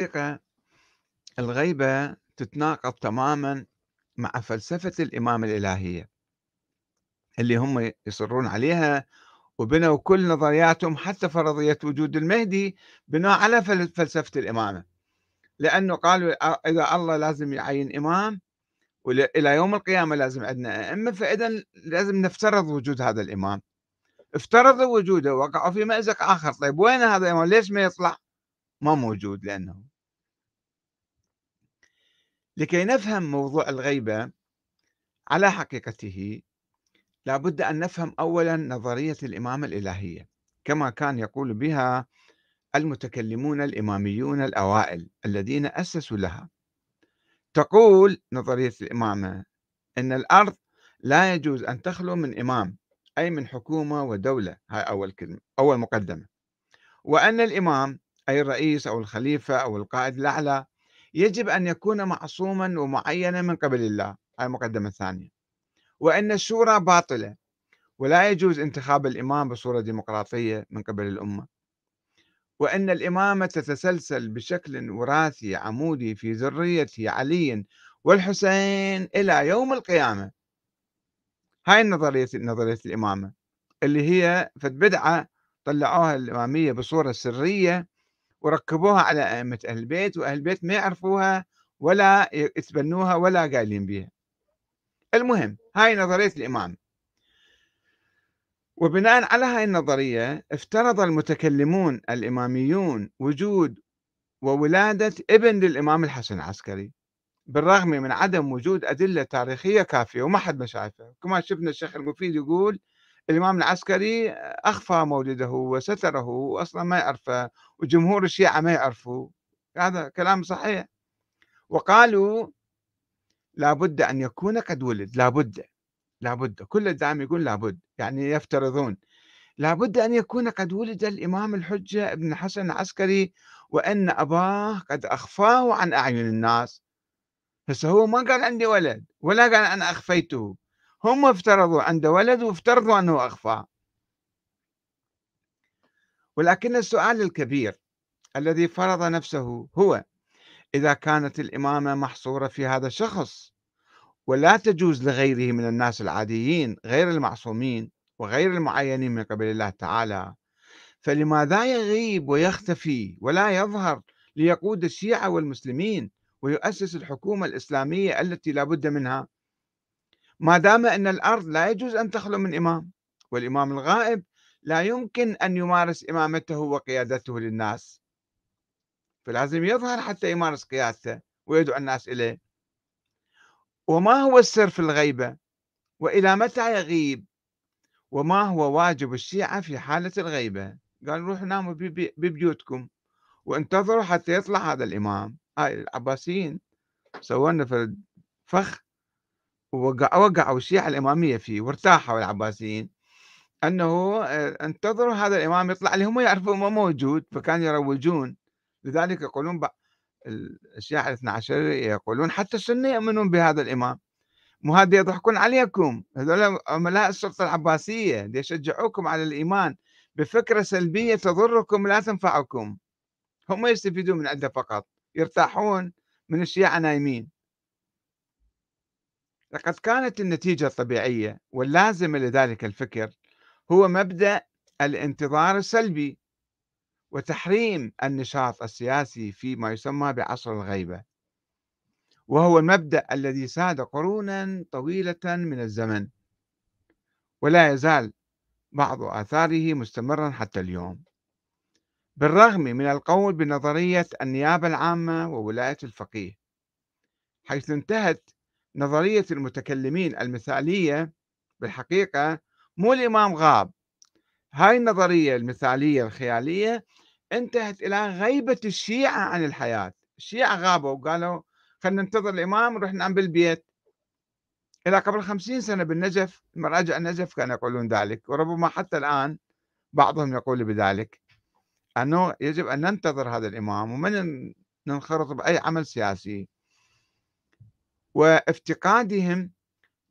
الحقيقة الغيبة تتناقض تمامًا مع فلسفة الإمام الإلهية اللي هم يصرون عليها وبنوا كل نظرياتهم حتى فرضية وجود المهدي بناء على فلسفة الإمامة لأنه قالوا إذا الله لازم يعين إمام وإلى يوم القيامة لازم عندنا أئمة فإذا لازم نفترض وجود هذا الإمام افترضوا وجوده وقعوا في مأزق آخر طيب وين هذا الإمام ليش ما يطلع ما موجود لأنه لكي نفهم موضوع الغيبة على حقيقته لابد أن نفهم أولا نظرية الإمامة الإلهية كما كان يقول بها المتكلمون الإماميون الأوائل الذين أسسوا لها تقول نظرية الإمامة أن الأرض لا يجوز أن تخلو من إمام أي من حكومة ودولة هاي أول كلمة أول مقدمة وأن الإمام أي الرئيس أو الخليفة أو القائد الأعلى يجب أن يكون معصوما ومعينا من قبل الله هاي المقدمة الثانية وأن الشورى باطلة ولا يجوز انتخاب الإمام بصورة ديمقراطية من قبل الأمة وأن الإمامة تتسلسل بشكل وراثي عمودي في ذرية علي والحسين إلى يوم القيامة هاي النظرية نظرية الإمامة اللي هي فد بدعة طلعوها الإمامية بصورة سرية وركبوها على أئمة أهل البيت وأهل البيت ما يعرفوها ولا يتبنوها ولا قايلين بها المهم هاي نظرية الإمام وبناء على هاي النظرية افترض المتكلمون الإماميون وجود وولادة ابن للإمام الحسن العسكري بالرغم من عدم وجود أدلة تاريخية كافية وما حد ما شايفها كما شفنا الشيخ المفيد يقول الإمام العسكري أخفى مولده وستره وأصلا ما يعرفه وجمهور الشيعة ما يعرفه هذا كلام صحيح وقالوا لابد أن يكون قد ولد لابد لابد كل الدعم يقول لابد يعني يفترضون لابد أن يكون قد ولد الإمام الحجة ابن حسن العسكري وأن أباه قد أخفاه عن أعين الناس هسه هو ما قال عندي ولد ولا قال أنا أخفيته هم افترضوا عنده ولد وافترضوا أنه أخفى ولكن السؤال الكبير الذي فرض نفسه هو إذا كانت الإمامة محصورة في هذا الشخص ولا تجوز لغيره من الناس العاديين غير المعصومين وغير المعينين من قبل الله تعالى فلماذا يغيب ويختفي ولا يظهر ليقود الشيعة والمسلمين ويؤسس الحكومة الإسلامية التي لا بد منها ما دام أن الأرض لا يجوز أن تخلو من إمام والإمام الغائب لا يمكن أن يمارس إمامته وقيادته للناس فلازم يظهر حتى يمارس قيادته ويدعو الناس إليه وما هو السر في الغيبة وإلى متى يغيب وما هو واجب الشيعة في حالة الغيبة قال روحوا ناموا ببيوتكم وانتظروا حتى يطلع هذا الإمام هاي العباسيين سووا لنا فخ وقعوا الشيعة الإمامية فيه وارتاحوا العباسيين أنه آه، انتظروا هذا الإمام يطلع اللي هم يعرفوا ما موجود فكانوا يروجون لذلك يقولون الشيعة الاثنى عشر يقولون حتى السنة يؤمنون بهذا الإمام مو هذا يضحكون عليكم هذول عملاء السلطة العباسية يشجعوكم على الإيمان بفكرة سلبية تضركم لا تنفعكم هم يستفيدون من عنده فقط يرتاحون من الشيعة نايمين لقد كانت النتيجة الطبيعية واللازمة لذلك الفكر هو مبدأ الانتظار السلبي وتحريم النشاط السياسي فيما يسمى بعصر الغيبة وهو المبدأ الذي ساد قرونا طويلة من الزمن ولا يزال بعض آثاره مستمرا حتى اليوم بالرغم من القول بنظرية النيابة العامة وولاية الفقيه حيث انتهت نظرية المتكلمين المثالية بالحقيقة مو الإمام غاب هاي النظرية المثالية الخيالية انتهت إلى غيبة الشيعة عن الحياة الشيعة غابوا وقالوا خلينا ننتظر الإمام نروح ننام بالبيت إلى قبل خمسين سنة بالنجف مراجع النجف كانوا يقولون ذلك وربما حتى الآن بعضهم يقول بذلك أنه يجب أن ننتظر هذا الإمام ومن ننخرط بأي عمل سياسي وافتقادهم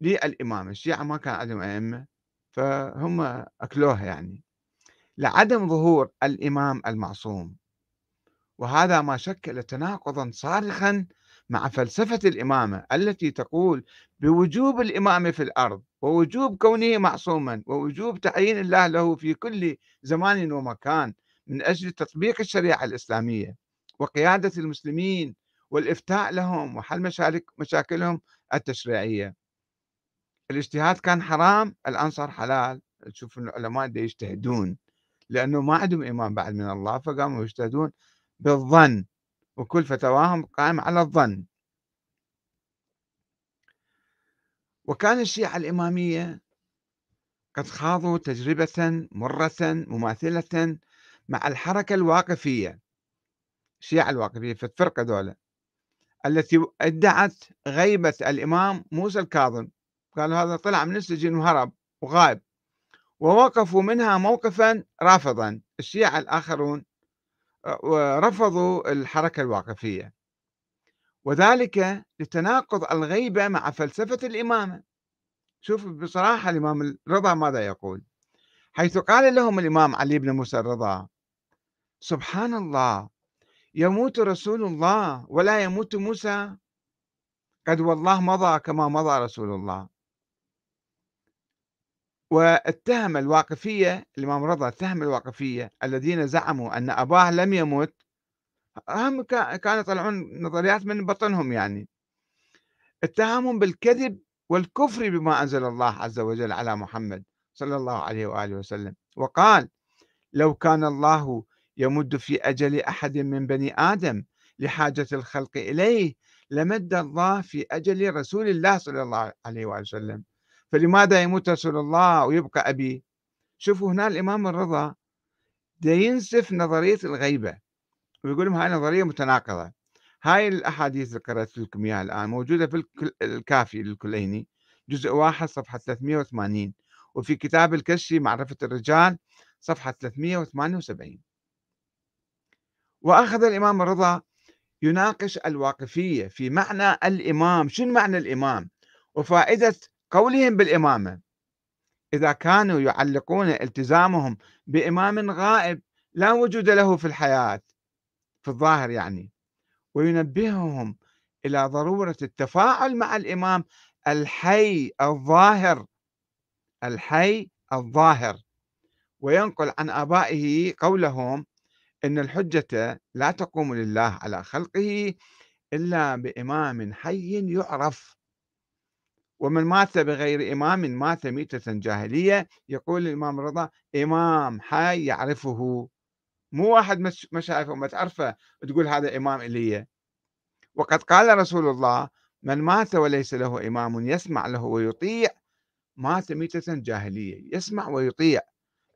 للإمامة الشيعة ما كان عندهم أئمة فهم أكلوها يعني لعدم ظهور الإمام المعصوم وهذا ما شكل تناقضا صارخا مع فلسفة الإمامة التي تقول بوجوب الإمامة في الأرض ووجوب كونه معصوما ووجوب تعيين الله له في كل زمان ومكان من أجل تطبيق الشريعة الإسلامية وقيادة المسلمين والإفتاء لهم وحل مشاكلهم التشريعية الاجتهاد كان حرام الأنصار حلال تشوف العلماء دي يجتهدون لأنه ما عندهم إيمان بعد من الله فقاموا يجتهدون بالظن وكل فتواهم قائم على الظن وكان الشيعة الإمامية قد خاضوا تجربة مرة مماثلة مع الحركة الواقفية الشيعة الواقفية في الفرقة دولة التي ادعت غيبة الإمام موسى الكاظم قالوا هذا طلع من السجن وهرب وغائب ووقفوا منها موقفا رافضا الشيعة الآخرون آه، رفضوا الحركة الواقفية وذلك لتناقض الغيبة مع فلسفة الإمامة شوف بصراحة الإمام الرضا ماذا يقول حيث قال لهم الإمام علي بن موسى الرضا سبحان الله يموت رسول الله ولا يموت موسى قد والله مضى كما مضى رسول الله واتهم الواقفية الإمام رضا اتهم الواقفية الذين زعموا أن أباه لم يمت هم كانوا يطلعون نظريات من بطنهم يعني اتهمهم بالكذب والكفر بما أنزل الله عز وجل على محمد صلى الله عليه وآله وسلم وقال لو كان الله يمد في أجل أحد من بني آدم لحاجة الخلق إليه لمد الله في أجل رسول الله صلى الله عليه وسلم فلماذا يموت رسول الله ويبقى أبي شوفوا هنا الإمام الرضا ينسف نظرية الغيبة ويقول لهم هاي نظرية متناقضة هاي الأحاديث اللي قرأت لكم إياها الآن موجودة في الكافي للكليني جزء واحد صفحة 380 وفي كتاب الكشي معرفة الرجال صفحة 378 وأخذ الإمام الرضا يناقش الواقفية في معنى الإمام شنو معنى الإمام وفائدة قولهم بالإمامة إذا كانوا يعلقون التزامهم بإمام غائب لا وجود له في الحياة في الظاهر يعني وينبههم إلى ضرورة التفاعل مع الإمام الحي الظاهر الحي الظاهر وينقل عن آبائه قولهم أن الحجة لا تقوم لله على خلقه إلا بإمام حي يعرف ومن مات بغير إمام مات ميتة جاهلية يقول الإمام رضا إمام حي يعرفه مو واحد ما شايفه وما تعرفه تقول هذا إمام إلي وقد قال رسول الله من مات وليس له إمام يسمع له ويطيع مات ميتة جاهلية يسمع ويطيع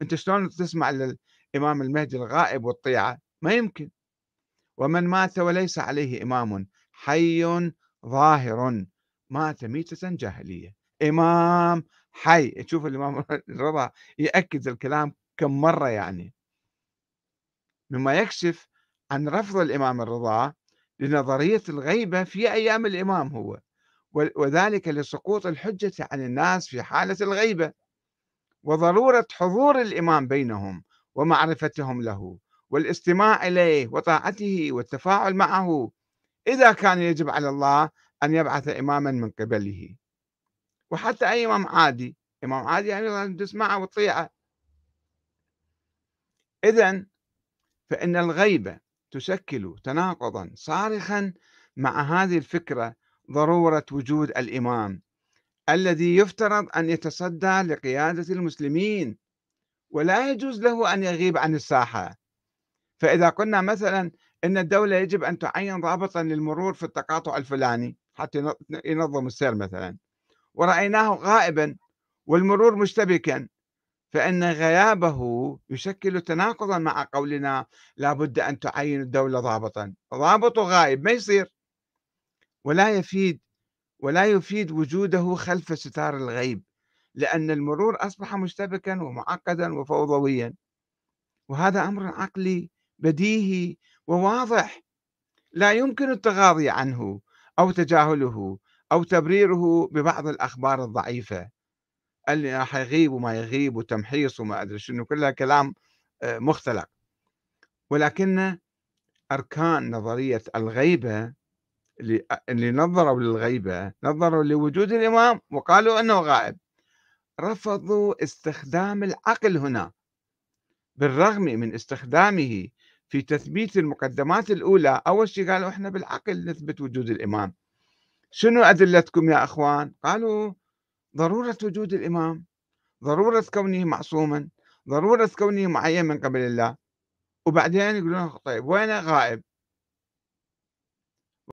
أنت شلون تسمع لل... إمام المهدي الغائب والطيعة ما يمكن ومن مات وليس عليه إمام حي ظاهر مات ميتة جاهلية إمام حي تشوف الإمام الرضا يأكد الكلام كم مرة يعني مما يكشف عن رفض الإمام الرضا لنظرية الغيبة في أيام الإمام هو وذلك لسقوط الحجة عن الناس في حالة الغيبة وضرورة حضور الإمام بينهم ومعرفتهم له والاستماع إليه وطاعته والتفاعل معه إذا كان يجب على الله أن يبعث إماما من قبله وحتى أي إمام عادي إمام عادي يعني أيضا تسمعه وتطيعه إذا فإن الغيبة تشكل تناقضا صارخا مع هذه الفكرة ضرورة وجود الإمام الذي يفترض أن يتصدى لقيادة المسلمين ولا يجوز له أن يغيب عن الساحة فإذا قلنا مثلا أن الدولة يجب أن تعين ضابطا للمرور في التقاطع الفلاني حتى ينظم السير مثلا ورأيناه غائبا والمرور مشتبكا فإن غيابه يشكل تناقضا مع قولنا لابد أن تعين الدولة ضابطا ضابط غائب ما يصير ولا يفيد ولا يفيد وجوده خلف ستار الغيب لأن المرور أصبح مشتبكا ومعقدا وفوضويا وهذا أمر عقلي بديهي وواضح لا يمكن التغاضي عنه أو تجاهله أو تبريره ببعض الأخبار الضعيفة اللي راح يغيب وما يغيب وتمحيص وما أدري شنو كلها كلام آه، مختلق ولكن أركان نظرية الغيبة اللي نظروا للغيبة نظروا لوجود الإمام وقالوا أنه غائب رفضوا استخدام العقل هنا بالرغم من استخدامه في تثبيت المقدمات الأولى أول شيء قالوا إحنا بالعقل نثبت وجود الإمام شنو أدلتكم يا أخوان قالوا ضرورة وجود الإمام ضرورة كونه معصوما ضرورة كونه معين من قبل الله وبعدين يقولون طيب وين غائب